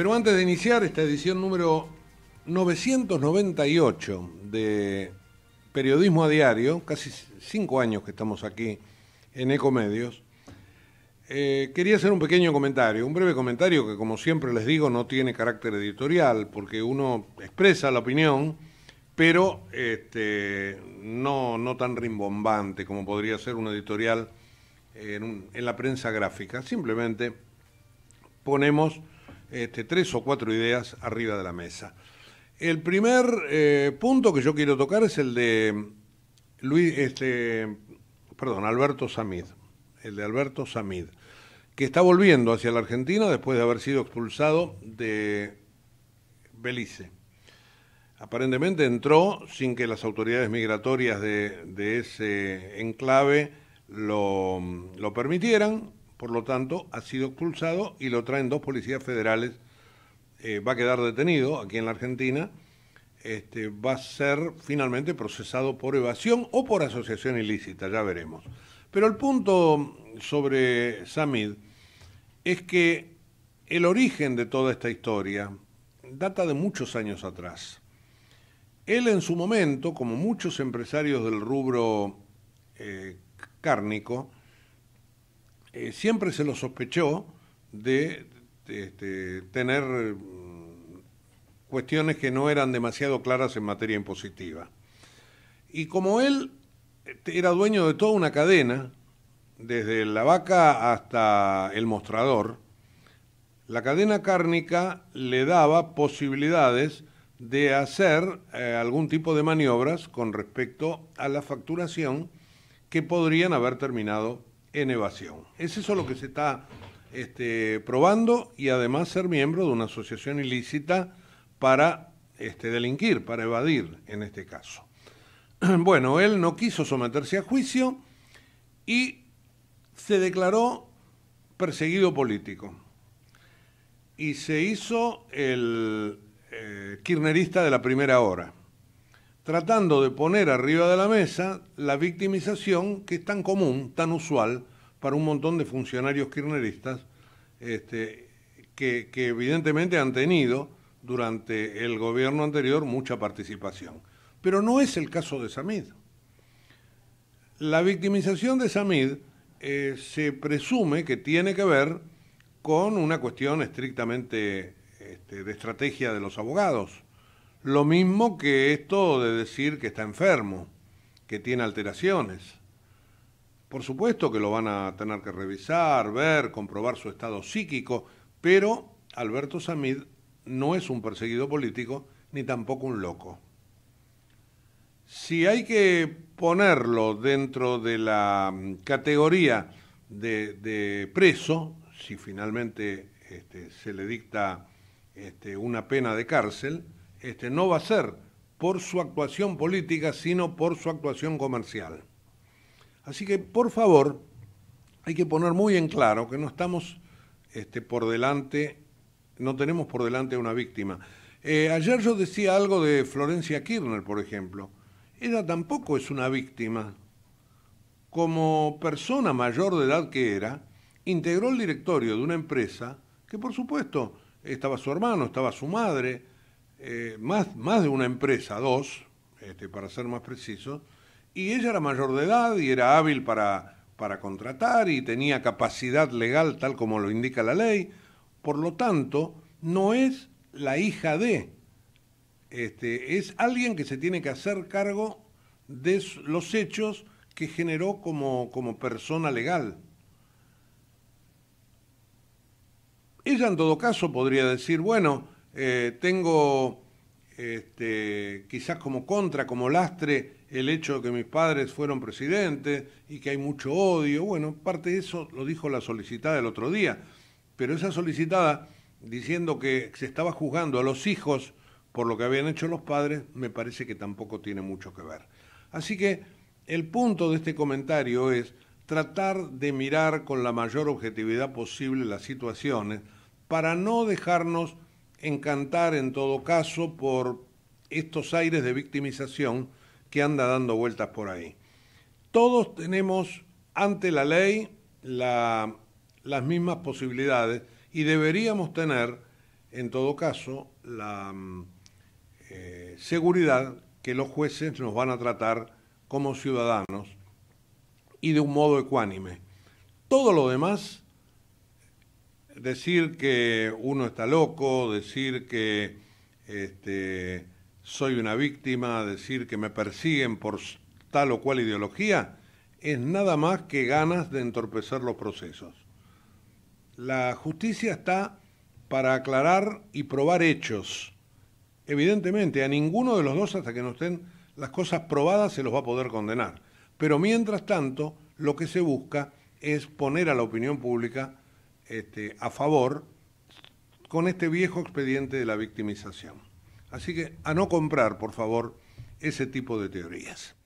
Pero antes de iniciar esta edición número 998 de Periodismo a Diario, casi cinco años que estamos aquí en Ecomedios, eh, quería hacer un pequeño comentario, un breve comentario que como siempre les digo no tiene carácter editorial, porque uno expresa la opinión, pero este, no, tan rimbombante como podría ser un editorial en la prensa gráfica. Simplemente ponemos este, tres o cuatro ideas arriba de la mesa. El primer eh, punto que yo quiero tocar es el de Luis, este, perdón, Alberto Samid, el de Alberto Samid, que está volviendo hacia la Argentina después de haber sido expulsado de Belice. Aparentemente entró sin que las autoridades migratorias de, ese enclave lo, lo permitieran, por lo tanto, ha sido expulsado y lo traen dos policías federales. Eh, va a quedar detenido aquí en la Argentina. Este, va a ser finalmente procesado por evasión o por asociación ilícita, ya veremos. Pero el punto sobre Samid es que el origen de toda esta historia data de muchos años atrás. Él en su momento, como muchos empresarios del rubro eh, cárnico, eh, siempre se lo sospechó de, este, tener mm, cuestiones que no eran demasiado claras en materia impositiva. Y como él este, era dueño de toda una cadena, desde la vaca hasta el mostrador, la cadena cárnica le daba posibilidades de hacer eh, algún tipo de maniobras con respecto a la facturación que podrían haber terminado en evasión. Es eso lo que se está este, probando y además ser miembro de una asociación ilícita para este, delinquir, para evadir en este caso. Bueno, él no quiso someterse a juicio y se declaró perseguido político y se hizo el eh, kirchnerista kirnerista de la primera hora tratando de poner arriba de la mesa la victimización que es tan común, tan usual para un montón de funcionarios kirchneristas este, que, evidentemente han tenido durante el gobierno anterior mucha participación. Pero no es el caso de Samid. La victimización de Samid eh, se presume que tiene que ver con una cuestión estrictamente este, de estrategia de los abogados. Lo mismo que esto de decir que está enfermo, que tiene alteraciones. Por supuesto que lo van a tener que revisar, ver, comprobar su estado psíquico, pero Alberto Samid no es un perseguido político ni tampoco un loco. Si hay que ponerlo dentro de la mm, categoría de, preso, si finalmente este, se le dicta este, una pena de cárcel, este, no va a ser por su actuación política, sino por su actuación comercial. Así que, por favor, hay que poner muy en claro que no estamos este, por delante, no tenemos por delante una víctima. Eh, ayer yo decía algo de Florencia Kirchner, por ejemplo. Ella tampoco es una víctima. Como persona mayor de edad que era, integró el directorio de una empresa que, por supuesto, estaba su hermano, estaba su madre, eh, más, más de una empresa, dos, este, para ser más preciso, y ella era mayor de edad y era hábil para, para contratar y tenía capacidad legal tal como lo indica la ley, por lo tanto, no es la hija de, este, es alguien que se tiene que hacer cargo de los hechos que generó como, como persona legal. Ella en todo caso podría decir, bueno, eh, tengo este, quizás como contra, como lastre, el hecho de que mis padres fueron presidentes y que hay mucho odio. Bueno, parte de eso lo dijo la solicitada el otro día, pero esa solicitada diciendo que se estaba juzgando a los hijos por lo que habían hecho los padres, me parece que tampoco tiene mucho que ver. Así que el punto de este comentario es tratar de mirar con la mayor objetividad posible las situaciones para no dejarnos encantar en todo caso por estos aires de victimización que anda dando vueltas por ahí. Todos tenemos ante la ley las mismas posibilidades y deberíamos tener, en todo caso, la mm, eh, seguridad que los jueces nos van a tratar como ciudadanos y de un modo ecuánime. Todo lo demás decir que uno está loco, decir que este, soy una víctima, decir que me persiguen por tal o cual ideología, es nada más que ganas de entorpecer los procesos. La justicia está para aclarar y probar hechos. Evidentemente, a ninguno de los dos, hasta que no estén las cosas probadas, se los va a poder condenar. Pero mientras tanto, lo que se busca es poner a la opinión pública este, a favor con este viejo expediente de la victimización. Así que a no comprar, por favor, ese tipo de teorías.